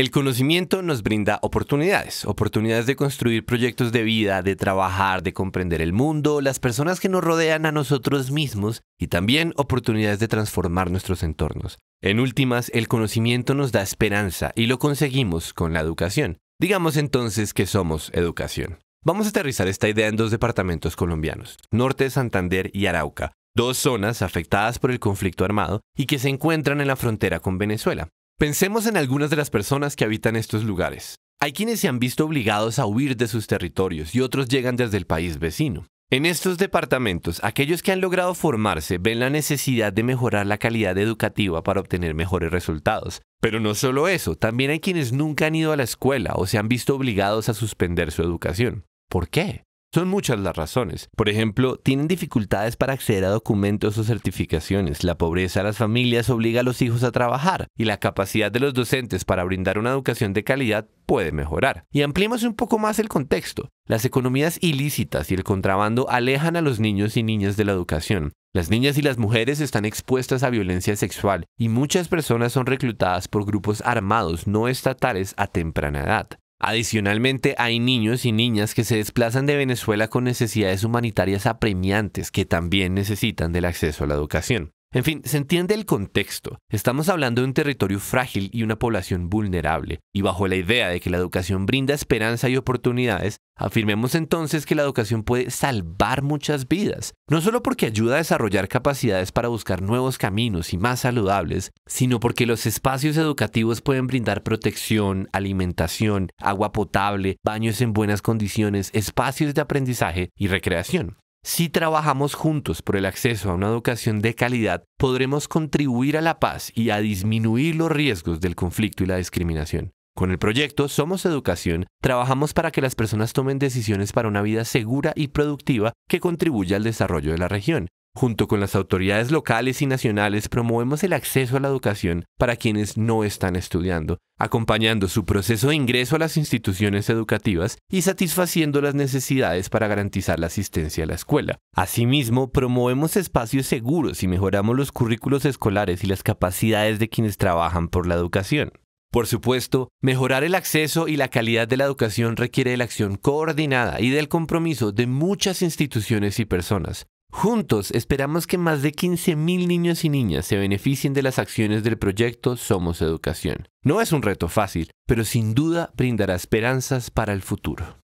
El conocimiento nos brinda oportunidades, oportunidades de construir proyectos de vida, de trabajar, de comprender el mundo, las personas que nos rodean a nosotros mismos y también oportunidades de transformar nuestros entornos. En últimas, el conocimiento nos da esperanza y lo conseguimos con la educación. Digamos entonces que somos educación. Vamos a aterrizar esta idea en dos departamentos colombianos, Norte, de Santander y Arauca, dos zonas afectadas por el conflicto armado y que se encuentran en la frontera con Venezuela. Pensemos en algunas de las personas que habitan estos lugares. Hay quienes se han visto obligados a huir de sus territorios y otros llegan desde el país vecino. En estos departamentos, aquellos que han logrado formarse ven la necesidad de mejorar la calidad educativa para obtener mejores resultados. Pero no solo eso, también hay quienes nunca han ido a la escuela o se han visto obligados a suspender su educación. ¿Por qué? Son muchas las razones. Por ejemplo, tienen dificultades para acceder a documentos o certificaciones. La pobreza a las familias obliga a los hijos a trabajar y la capacidad de los docentes para brindar una educación de calidad puede mejorar. Y ampliemos un poco más el contexto. Las economías ilícitas y el contrabando alejan a los niños y niñas de la educación. Las niñas y las mujeres están expuestas a violencia sexual y muchas personas son reclutadas por grupos armados no estatales a temprana edad. Adicionalmente, hay niños y niñas que se desplazan de Venezuela con necesidades humanitarias apremiantes que también necesitan del acceso a la educación. En fin, se entiende el contexto. Estamos hablando de un territorio frágil y una población vulnerable, y bajo la idea de que la educación brinda esperanza y oportunidades, afirmemos entonces que la educación puede salvar muchas vidas, no solo porque ayuda a desarrollar capacidades para buscar nuevos caminos y más saludables, sino porque los espacios educativos pueden brindar protección, alimentación, agua potable, baños en buenas condiciones, espacios de aprendizaje y recreación. Si trabajamos juntos por el acceso a una educación de calidad, podremos contribuir a la paz y a disminuir los riesgos del conflicto y la discriminación. Con el proyecto Somos Educación, trabajamos para que las personas tomen decisiones para una vida segura y productiva que contribuya al desarrollo de la región. Junto con las autoridades locales y nacionales promovemos el acceso a la educación para quienes no están estudiando, acompañando su proceso de ingreso a las instituciones educativas y satisfaciendo las necesidades para garantizar la asistencia a la escuela. Asimismo, promovemos espacios seguros y mejoramos los currículos escolares y las capacidades de quienes trabajan por la educación. Por supuesto, mejorar el acceso y la calidad de la educación requiere de la acción coordinada y del compromiso de muchas instituciones y personas, Juntos esperamos que más de 15.000 niños y niñas se beneficien de las acciones del proyecto Somos Educación. No es un reto fácil, pero sin duda brindará esperanzas para el futuro.